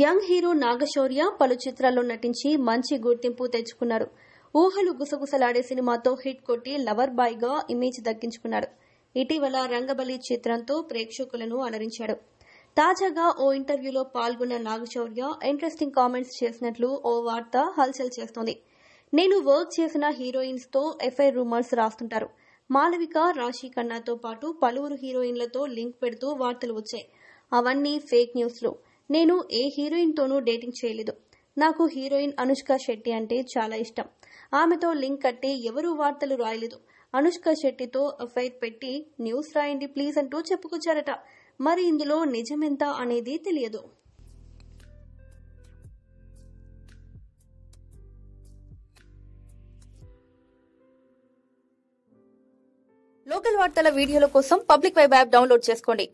young hero Naga Shaurya పలు చిత్రాల్లో నటించి మంచి గుర్తింపు తెచ్చుకున్నారు ఊహలు గుసగుసలాడే సినిమాతో హిట్ కొట్టి లవర్ బాయ్ గా ఇమేజ్ దక్కించుకున్నాడు ఇటీవల రంగబలి చిత్రంతో ప్రేక్షకులను అలరించాడు తాజాగా ఓ ఇంటర్వ్యూలో పాల్గొన్న నాగశౌర్య ఇంట్రెస్టింగ్ కామెంట్స్ చేసినట్లు ఓ వార్త హల్చల్ చేస్తోంది నేను వర్క్ చేసిన హీరోయిన్స్ తో ఎఫ్ఐ రూమర్స్ రాస్తుంటారు మాలవిక రాశి ఖన్నాతో పాటు పలువురు హీరోయిన్లతో లింక్ పెడుతూ వార్తలు వచ్చాయి అవన్నీ ఫేక్ న్యూస్లు నేను ఏ హీరోయిన్తోనూ డేటింగ్ చేయలేదు నాకు హీరోయిన్ అనుష్క శెట్టి అంటే చాలా ఇష్టం ఆమెతో లింక్ కట్టి ఎవరూ వార్తలు రాయలేదు అనుష్క శెట్టితో అఫైర్ పెట్టి న్యూస్ రాయండి ప్లీజ్ అంటూ చెప్పుకొచ్చారట మరి ఇందులో నిజమెంత అనేది తెలియదు లోకల్ వార్తల వీడియోల కోసం పబ్లిక్ వైబ్ యాప్ డౌన్లోడ్ చేసుకోండి